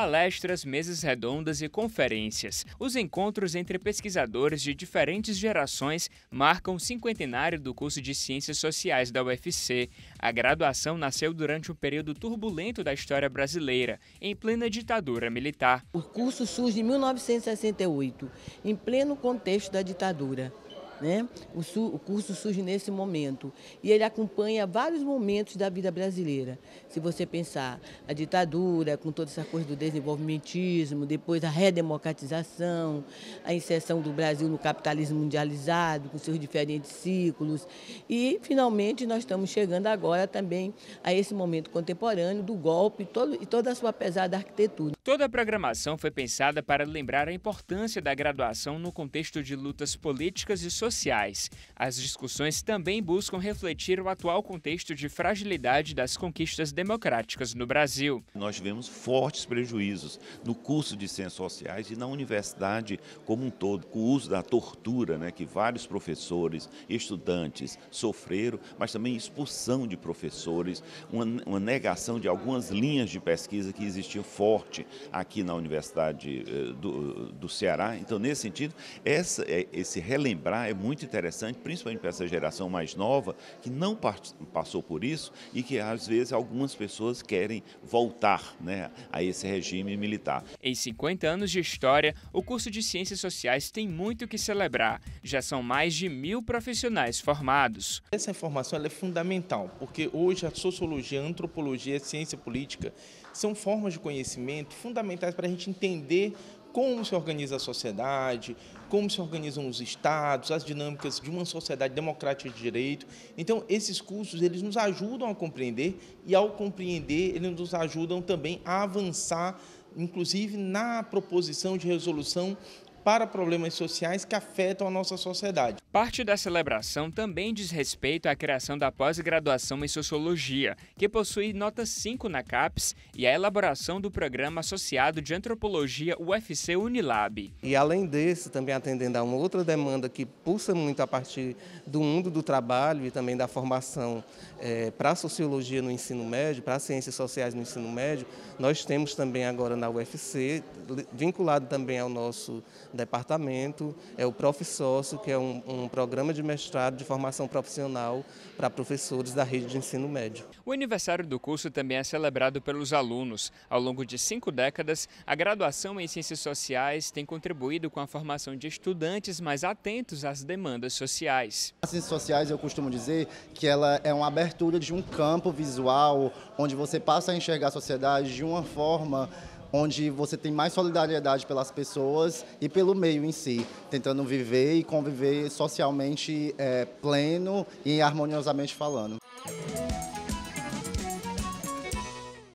palestras, mesas redondas e conferências. Os encontros entre pesquisadores de diferentes gerações marcam o cinquentenário do curso de Ciências Sociais da UFC. A graduação nasceu durante um período turbulento da história brasileira, em plena ditadura militar. O curso surge em 1968, em pleno contexto da ditadura. Né? O, su, o, curso surge nesse momento e ele acompanha vários momentos da vida brasileira. Se você pensar a ditadura, com toda essa coisa do desenvolvimentismo, depois a redemocratização, a inserção do Brasil no capitalismo mundializado, com seus diferentes ciclos. E, finalmente, nós estamos chegando agora também a esse momento contemporâneo do golpe todo, e toda a sua pesada arquitetura. Toda a programação foi pensada para lembrar a importância da graduação no contexto de lutas políticas e sociais sociais. As discussões também buscam refletir o atual contexto de fragilidade das conquistas democráticas no Brasil. Nós tivemos fortes prejuízos no curso de Ciências Sociais e na universidade como um todo, com o uso da tortura né, que vários professores, estudantes sofreram, mas também expulsão de professores, uma, uma negação de algumas linhas de pesquisa que existiam forte aqui na Universidade eh, do, do Ceará. Então, nesse sentido, essa, eh, esse relembrar é muito interessante, principalmente para essa geração mais nova, que não passou por isso e que às vezes algumas pessoas querem voltar né, a esse regime militar. Em 50 anos de história, o curso de Ciências Sociais tem muito que celebrar. Já são mais de mil profissionais formados. Essa informação é fundamental, porque hoje a sociologia, a antropologia, a ciência política são formas de conhecimento fundamentais para a gente entender como se organiza a sociedade, como se organizam os estados, as dinâmicas de uma sociedade democrática de direito. Então, esses cursos eles nos ajudam a compreender e ao compreender, eles nos ajudam também a avançar inclusive na proposição de resolução para problemas sociais que afetam a nossa sociedade. Parte da celebração também diz respeito à criação da pós-graduação em Sociologia, que possui nota 5 na CAPES e a elaboração do programa associado de Antropologia UFC Unilab. E além desse, também atendendo a uma outra demanda que pulsa muito a partir do mundo do trabalho e também da formação é, para a Sociologia no ensino médio, para as Ciências Sociais no ensino médio, nós temos também agora na UFC, vinculado também ao nosso departamento, é o ProfSócio, que é um, um programa de mestrado de formação profissional para professores da rede de ensino médio. O aniversário do curso também é celebrado pelos alunos. Ao longo de cinco décadas, a graduação em Ciências Sociais tem contribuído com a formação de estudantes mais atentos às demandas sociais. As Ciências Sociais, eu costumo dizer que ela é uma abertura de um campo visual, onde você passa a enxergar a sociedade de uma forma onde você tem mais solidariedade pelas pessoas e pelo meio em si, tentando viver e conviver socialmente é, pleno e harmoniosamente falando.